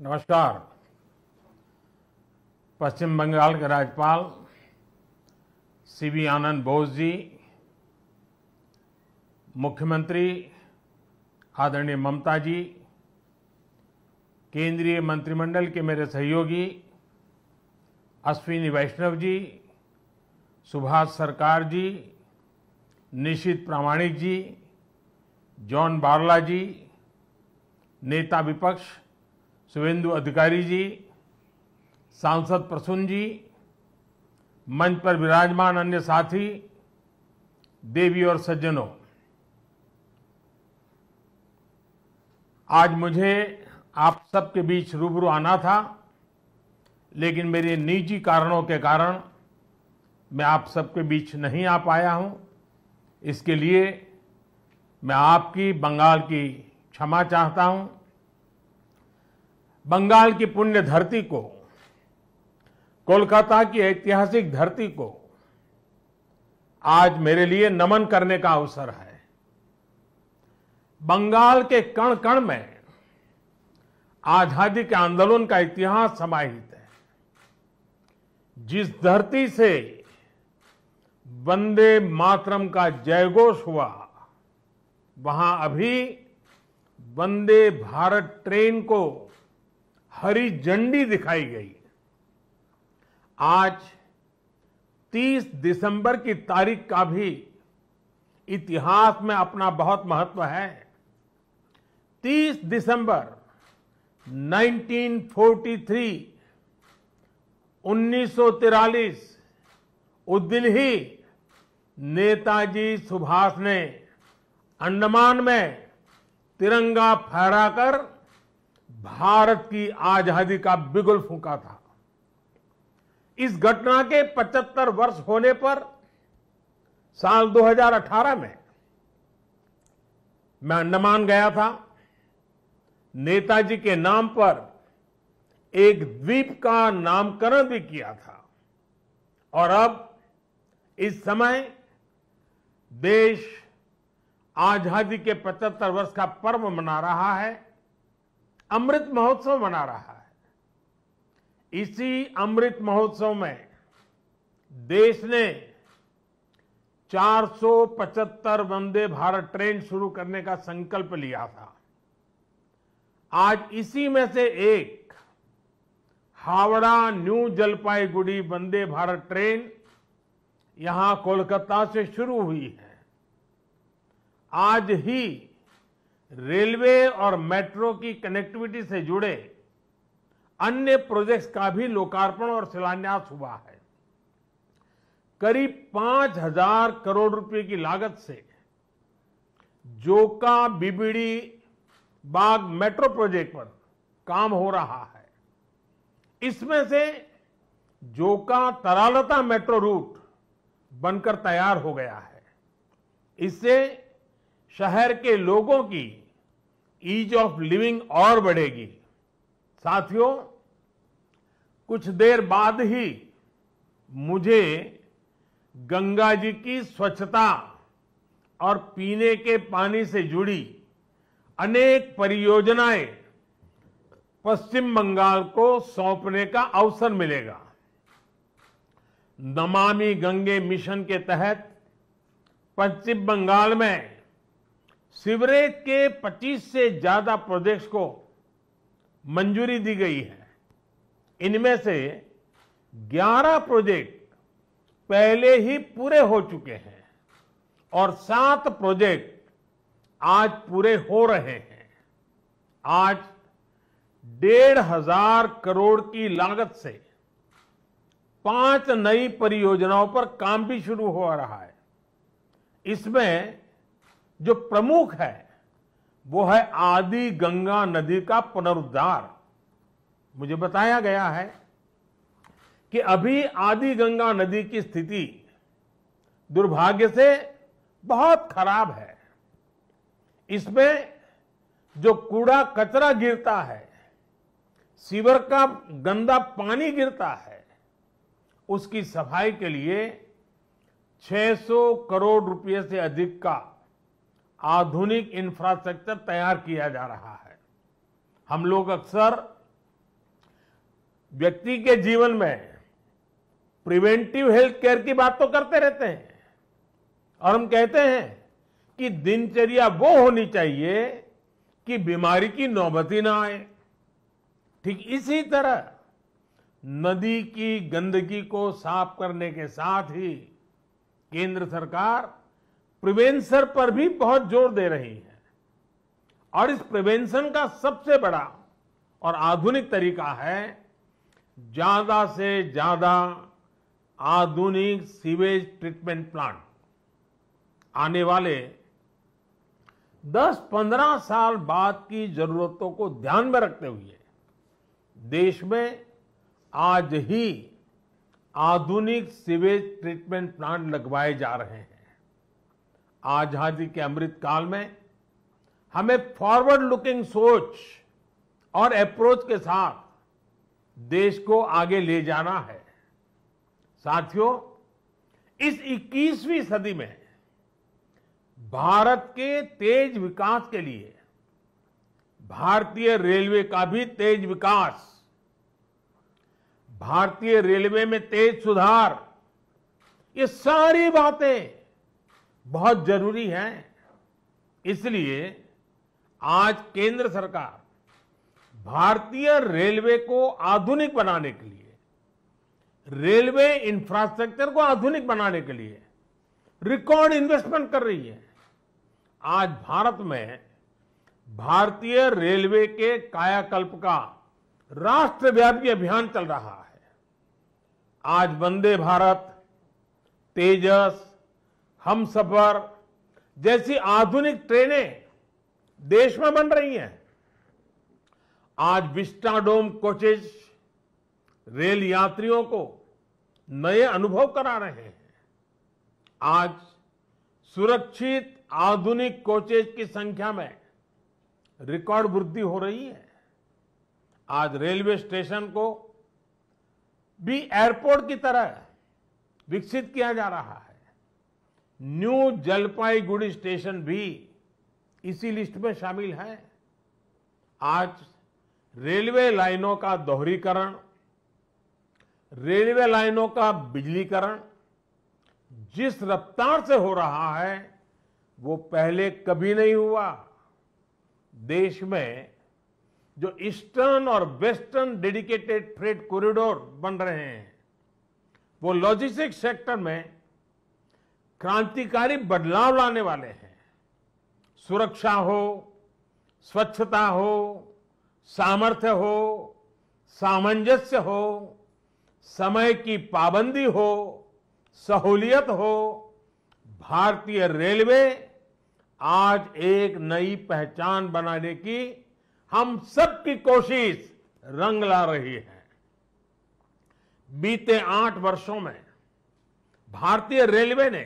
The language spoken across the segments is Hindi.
नमस्कार पश्चिम बंगाल के राज्यपाल सीवी आनंद बोस जी मुख्यमंत्री आदरणीय ममता जी केंद्रीय मंत्रिमंडल के मेरे सहयोगी अश्विनी वैष्णव जी सुभाष सरकार जी निशित प्रामाणिक जी जॉन बार्ला जी नेता विपक्ष शुभेंदु अधिकारी जी सांसद प्रसून जी मंच पर विराजमान अन्य साथी देवी और सज्जनों आज मुझे आप सबके बीच रूबरू आना था लेकिन मेरे निजी कारणों के कारण मैं आप सबके बीच नहीं आ पाया हूं इसके लिए मैं आपकी बंगाल की क्षमा चाहता हूं बंगाल की पुण्य धरती को कोलकाता की ऐतिहासिक धरती को आज मेरे लिए नमन करने का अवसर है बंगाल के कण कण में आजादी के आंदोलन का इतिहास समाहित है जिस धरती से वंदे मातरम का जयघोष हुआ वहां अभी वंदे भारत ट्रेन को हरी झंडी दिखाई गई आज 30 दिसंबर की तारीख का भी इतिहास में अपना बहुत महत्व है 30 दिसंबर 1943 1943 उस दिन ही नेताजी सुभाष ने अंडमान में तिरंगा फहराकर भारत की आजादी का बिगुल फूका था इस घटना के 75 वर्ष होने पर साल 2018 में मैं अंडमान गया था नेताजी के नाम पर एक द्वीप का नामकरण भी किया था और अब इस समय देश आजादी के 75 वर्ष का पर्व मना रहा है अमृत महोत्सव मना रहा है इसी अमृत महोत्सव में देश ने 475 वंदे भारत ट्रेन शुरू करने का संकल्प लिया था आज इसी में से एक हावड़ा न्यू जलपाईगुड़ी वंदे भारत ट्रेन यहां कोलकाता से शुरू हुई है आज ही रेलवे और मेट्रो की कनेक्टिविटी से जुड़े अन्य प्रोजेक्ट्स का भी लोकार्पण और शिलान्यास हुआ है करीब पांच हजार करोड़ रुपए की लागत से Joka BBD Bag metro project पर काम हो रहा है इसमें से जोका तरालता मेट्रो रूट बनकर तैयार हो गया है इससे शहर के लोगों की ईज ऑफ लिविंग और बढ़ेगी साथियों कुछ देर बाद ही मुझे गंगा जी की स्वच्छता और पीने के पानी से जुड़ी अनेक परियोजनाएं पश्चिम बंगाल को सौंपने का अवसर मिलेगा नमामि गंगे मिशन के तहत पश्चिम बंगाल में सिवरेज के 25 से ज्यादा प्रोजेक्ट्स को मंजूरी दी गई है इनमें से 11 प्रोजेक्ट पहले ही पूरे हो चुके हैं और सात प्रोजेक्ट आज पूरे हो रहे हैं आज डेढ़ हजार करोड़ की लागत से पांच नई परियोजनाओं पर काम भी शुरू हो रहा है इसमें जो प्रमुख है वो है आदि गंगा नदी का पुनरुद्धार मुझे बताया गया है कि अभी आदि गंगा नदी की स्थिति दुर्भाग्य से बहुत खराब है इसमें जो कूड़ा कचरा गिरता है सीवर का गंदा पानी गिरता है उसकी सफाई के लिए 600 करोड़ रुपए से अधिक का आधुनिक इंफ्रास्ट्रक्चर तैयार किया जा रहा है हम लोग अक्सर व्यक्ति के जीवन में प्रिवेंटिव हेल्थ केयर की बात तो करते रहते हैं और हम कहते हैं कि दिनचर्या वो होनी चाहिए कि बीमारी की नौबती ना आए ठीक इसी तरह नदी की गंदगी को साफ करने के साथ ही केंद्र सरकार प्रिवेंशन पर भी बहुत जोर दे रही है और इस प्रिवेंशन का सबसे बड़ा और आधुनिक तरीका है ज्यादा से ज्यादा आधुनिक सीवेज ट्रीटमेंट प्लांट आने वाले 10-15 साल बाद की जरूरतों को ध्यान में रखते हुए देश में आज ही आधुनिक सीवेज ट्रीटमेंट प्लांट लगवाए जा रहे हैं आजादी के अमृत काल में हमें फॉरवर्ड लुकिंग सोच और अप्रोच के साथ देश को आगे ले जाना है साथियों इस 21वीं सदी में भारत के तेज विकास के लिए भारतीय रेलवे का भी तेज विकास भारतीय रेलवे में तेज सुधार ये सारी बातें बहुत जरूरी है इसलिए आज केंद्र सरकार भारतीय रेलवे को आधुनिक बनाने के लिए रेलवे इंफ्रास्ट्रक्चर को आधुनिक बनाने के लिए रिकॉर्ड इन्वेस्टमेंट कर रही है आज भारत में भारतीय रेलवे के कायाकल्प का राष्ट्रव्यापी अभियान चल रहा है आज वंदे भारत तेजस हम सफर जैसी आधुनिक ट्रेनें देश में बन रही हैं आज विस्टाडोम कोचेज रेल यात्रियों को नए अनुभव करा रहे हैं आज सुरक्षित आधुनिक कोचेज की संख्या में रिकॉर्ड वृद्धि हो रही है आज रेलवे स्टेशन को भी एयरपोर्ट की तरह विकसित किया जा रहा है न्यू जलपाईगुड़ी स्टेशन भी इसी लिस्ट में शामिल है आज रेलवे लाइनों का दोहरीकरण रेलवे लाइनों का बिजलीकरण जिस रफ्तार से हो रहा है वो पहले कभी नहीं हुआ देश में जो ईस्टर्न और वेस्टर्न डेडिकेटेड फ्रेट कॉरिडोर बन रहे हैं वो लॉजिस्टिक सेक्टर में क्रांतिकारी बदलाव लाने वाले हैं सुरक्षा हो स्वच्छता हो सामर्थ्य हो सामंजस्य हो समय की पाबंदी हो सहूलियत हो भारतीय रेलवे आज एक नई पहचान बनाने की हम सबकी कोशिश रंग ला रही है बीते आठ वर्षों में भारतीय रेलवे ने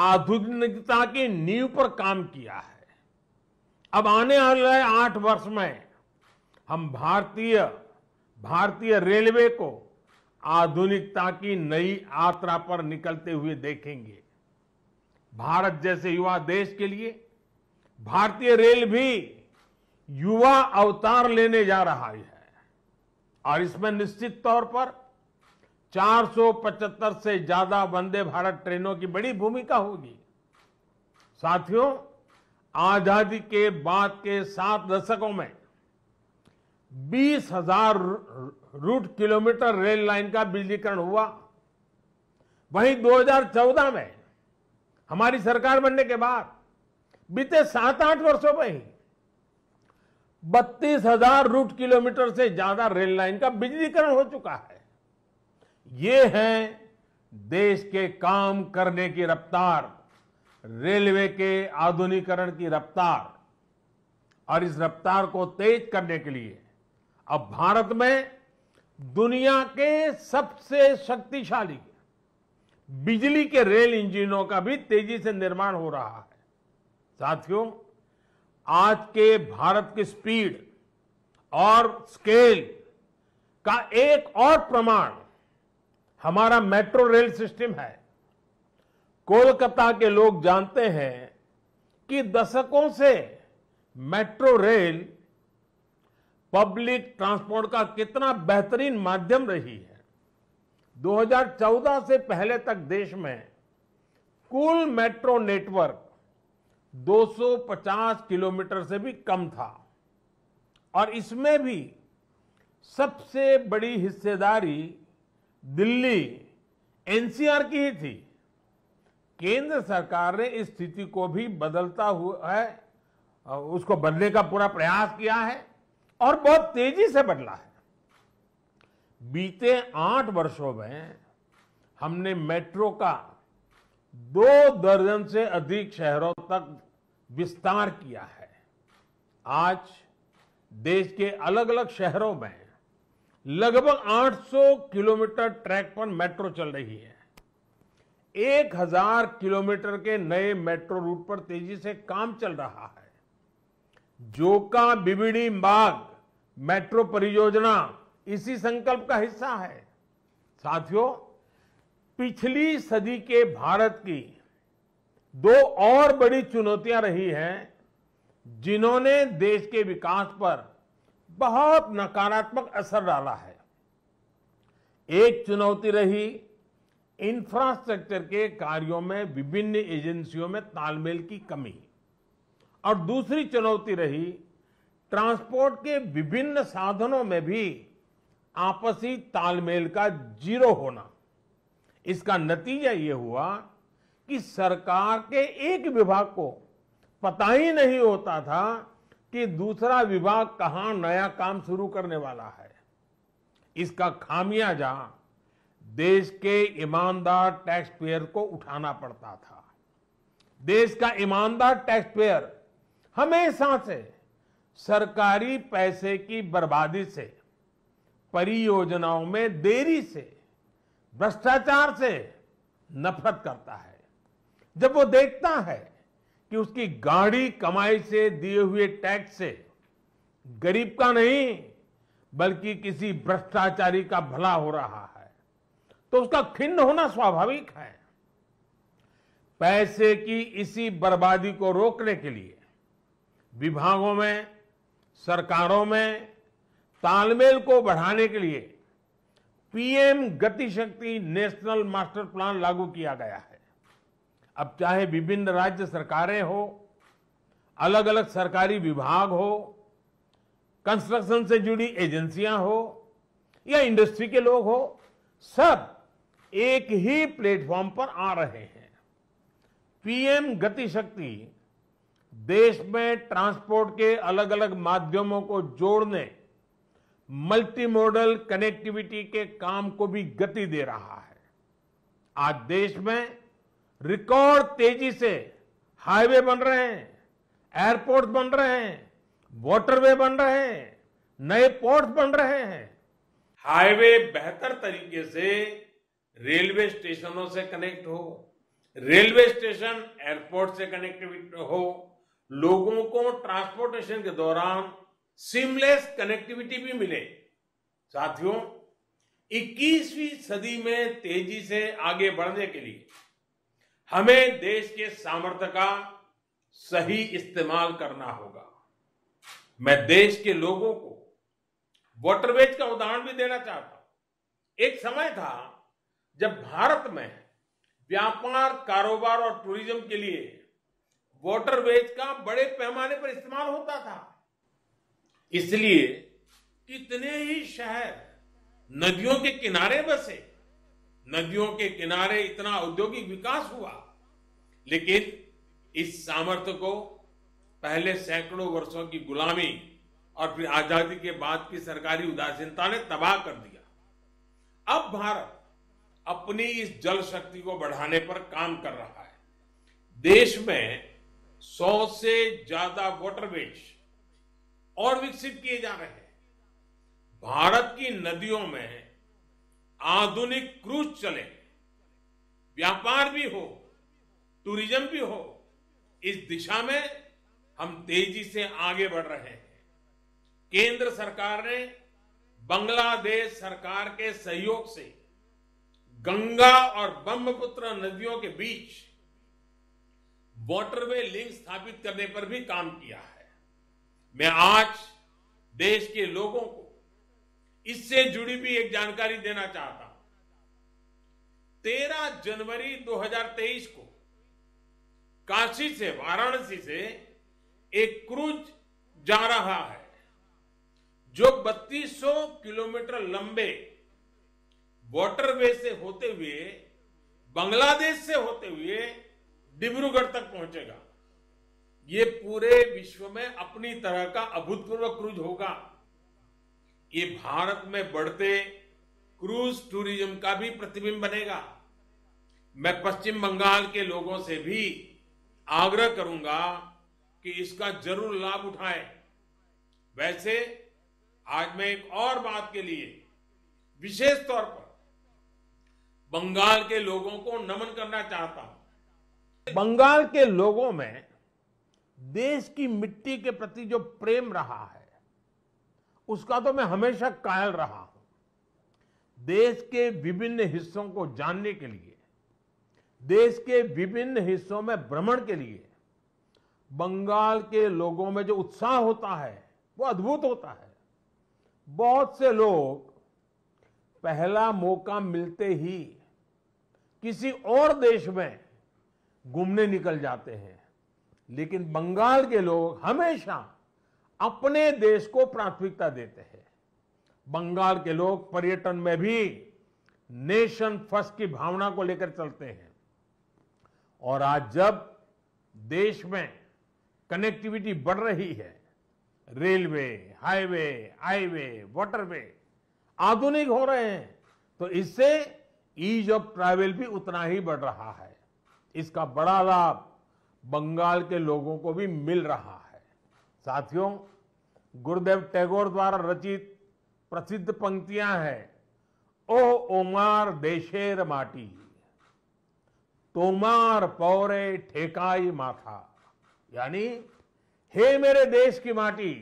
आधुनिकता की नींव पर काम किया है अब आने वाले आठ वर्ष में हम भारतीय भारतीय रेलवे को आधुनिकता की नई यात्रा पर निकलते हुए देखेंगे भारत जैसे युवा देश के लिए भारतीय रेल भी युवा अवतार लेने जा रहा है और इसमें निश्चित तौर पर 475 से ज्यादा वंदे भारत ट्रेनों की बड़ी भूमिका होगी साथियों आजादी के बाद के सात दशकों में बीस हजार रूट किलोमीटर रेल लाइन का बिजलीकरण हुआ वहीं 2014 में हमारी सरकार बनने के बाद बीते सात आठ वर्षों में ही बत्तीस हजार रूट किलोमीटर से ज्यादा रेल लाइन का बिजलीकरण हो चुका है ये है देश के काम करने की रफ्तार रेलवे के आधुनिकरण की रफ्तार और इस रफ्तार को तेज करने के लिए अब भारत में दुनिया के सबसे शक्तिशाली बिजली के रेल इंजनों का भी तेजी से निर्माण हो रहा है साथियों आज के भारत की स्पीड और स्केल का एक और प्रमाण हमारा मेट्रो रेल सिस्टम है कोलकाता के लोग जानते हैं कि दशकों से मेट्रो रेल पब्लिक ट्रांसपोर्ट का कितना बेहतरीन माध्यम रही है 2014 से पहले तक देश में कुल मेट्रो नेटवर्क 250 किलोमीटर से भी कम था और इसमें भी सबसे बड़ी हिस्सेदारी दिल्ली एनसीआर की ही थी केंद्र सरकार ने इस स्थिति को भी बदलता हुआ है उसको बदलने का पूरा प्रयास किया है और बहुत तेजी से बदला है बीते आठ वर्षों में हमने मेट्रो का दो दर्जन से अधिक शहरों तक विस्तार किया है आज देश के अलग अलग शहरों में लगभग 800 किलोमीटर ट्रैक पर मेट्रो चल रही है 1000 किलोमीटर के नए मेट्रो रूट पर तेजी से काम चल रहा है जोका बिबिड़ी बाग मेट्रो परियोजना इसी संकल्प का हिस्सा है साथियों पिछली सदी के भारत की दो और बड़ी चुनौतियां रही हैं जिन्होंने देश के विकास पर बहुत नकारात्मक असर डाला है एक चुनौती रही इंफ्रास्ट्रक्चर के कार्यों में विभिन्न एजेंसियों में तालमेल की कमी और दूसरी चुनौती रही ट्रांसपोर्ट के विभिन्न साधनों में भी आपसी तालमेल का जीरो होना इसका नतीजा ये हुआ कि सरकार के एक विभाग को पता ही नहीं होता था कि दूसरा विभाग कहां नया काम शुरू करने वाला है इसका खामियाजा देश के ईमानदार टैक्स पेयर को उठाना पड़ता था देश का ईमानदार टैक्स पेयर हमेशा से सरकारी पैसे की बर्बादी से परियोजनाओं में देरी से भ्रष्टाचार से नफरत करता है जब वो देखता है कि उसकी गाढ़ी कमाई से दिए हुए टैक्स से गरीब का नहीं बल्कि किसी भ्रष्टाचारी का भला हो रहा है तो उसका खिन्न होना स्वाभाविक है पैसे की इसी बर्बादी को रोकने के लिए विभागों में सरकारों में तालमेल को बढ़ाने के लिए PM Gatishakti national master plan लागू किया गया है अब चाहे विभिन्न राज्य सरकारें हो अलग अलग सरकारी विभाग हो कंस्ट्रक्शन से जुड़ी एजेंसियां हो या इंडस्ट्री के लोग हो सब एक ही प्लेटफॉर्म पर आ रहे हैं पीएम गतिशक्ति देश में ट्रांसपोर्ट के अलग अलग माध्यमों को जोड़ने मल्टी मॉडल कनेक्टिविटी के काम को भी गति दे रहा है आज देश में रिकॉर्ड तेजी से हाईवे बन रहे हैं एयरपोर्ट बन रहे हैं वॉटरवे बन रहे हैं नए पोर्ट बन रहे हैं हाईवे बेहतर तरीके से रेलवे स्टेशनों से कनेक्ट हो रेलवे स्टेशन एयरपोर्ट से कनेक्टिविटी हो लोगों को ट्रांसपोर्टेशन के दौरान सिमलेस कनेक्टिविटी भी मिले साथियों 21वीं सदी में तेजी से आगे बढ़ने के लिए हमें देश के सामर्थ्य का सही इस्तेमाल करना होगा मैं देश के लोगों को वॉटरवेज का उदाहरण भी देना चाहता हूं एक समय था जब भारत में व्यापार कारोबार और टूरिज्म के लिए वॉटरवेज का बड़े पैमाने पर इस्तेमाल होता था इसलिए कितने ही शहर नदियों के किनारे बसे नदियों के किनारे इतना औद्योगिक विकास हुआ लेकिन इस सामर्थ्य को पहले सैकड़ों वर्षों की गुलामी और फिर आजादी के बाद की सरकारी उदासीनता ने तबाह कर दिया अब भारत अपनी इस जल शक्ति को बढ़ाने पर काम कर रहा है देश में सौ से ज्यादा वॉटरवेज और विकसित किए जा रहे हैं भारत की नदियों में आधुनिक क्रूज चले व्यापार भी हो टूरिज्म भी हो इस दिशा में हम तेजी से आगे बढ़ रहे हैं केंद्र सरकार ने बांग्लादेश सरकार के सहयोग से गंगा और ब्रह्मपुत्र नदियों के बीच वॉटरवे लिंक स्थापित करने पर भी काम किया है मैं आज देश के लोगों को इससे जुड़ी भी एक जानकारी देना चाहता हूं तेरह जनवरी 2023 को काशी से वाराणसी से एक क्रूज जा रहा है जो 3200 किलोमीटर लंबे वॉटरवे से होते हुए बांग्लादेश से होते हुए डिब्रूगढ़ तक पहुंचेगा ये पूरे विश्व में अपनी तरह का अभूतपूर्व क्रूज होगा ये भारत में बढ़ते क्रूज टूरिज्म का भी प्रतिबिंब बनेगा मैं पश्चिम बंगाल के लोगों से भी आग्रह करूंगा कि इसका जरूर लाभ उठाएं। वैसे आज मैं एक और बात के लिए विशेष तौर पर बंगाल के लोगों को नमन करना चाहता हूं बंगाल के लोगों में देश की मिट्टी के प्रति जो प्रेम रहा है उसका तो मैं हमेशा कायल रहा हूं देश के विभिन्न हिस्सों को जानने के लिए देश के विभिन्न हिस्सों में भ्रमण के लिए बंगाल के लोगों में जो उत्साह होता है वो अद्भुत होता है बहुत से लोग पहला मौका मिलते ही किसी और देश में घूमने निकल जाते हैं लेकिन बंगाल के लोग हमेशा अपने देश को प्राथमिकता देते हैं बंगाल के लोग पर्यटन में भी नेशन फर्स्ट की भावना को लेकर चलते हैं और आज जब देश में कनेक्टिविटी बढ़ रही है रेलवे हाईवे हाईवे वाटरवे आधुनिक हो रहे हैं तो इससे ईज ऑफ ट्रैवल भी उतना ही बढ़ रहा है इसका बड़ा लाभ बंगाल के लोगों को भी मिल रहा है साथियों गुरुदेव टैगोर द्वारा रचित प्रसिद्ध पंक्तियां हैं ओ ओमार देशेर माटी तोमार पौरे ठेकाई माथा यानी हे मेरे देश की माटी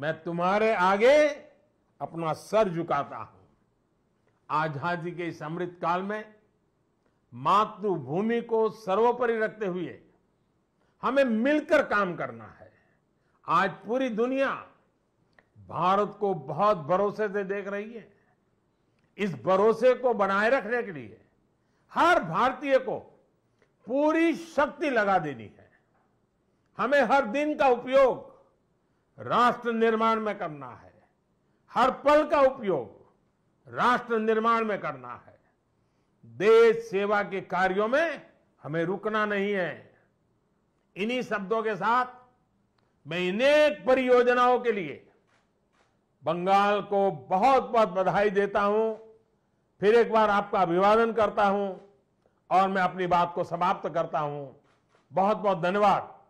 मैं तुम्हारे आगे अपना सर झुकाता हूं आजादी के इस अमृत काल में मातृभूमि को सर्वोपरि रखते हुए हमें मिलकर काम करना है आज पूरी दुनिया भारत को बहुत भरोसे से देख रही है इस भरोसे को बनाए रखने के लिए हर भारतीय को पूरी शक्ति लगा देनी है हमें हर दिन का उपयोग राष्ट्र निर्माण में करना है हर पल का उपयोग राष्ट्र निर्माण में करना है देश सेवा के कार्यों में हमें रुकना नहीं है इन्हीं शब्दों के साथ मैं अनेक परियोजनाओं के लिए बंगाल को बहुत बहुत बधाई देता हूं फिर एक बार आपका अभिवादन करता हूं और मैं अपनी बात को समाप्त करता हूं बहुत बहुत धन्यवाद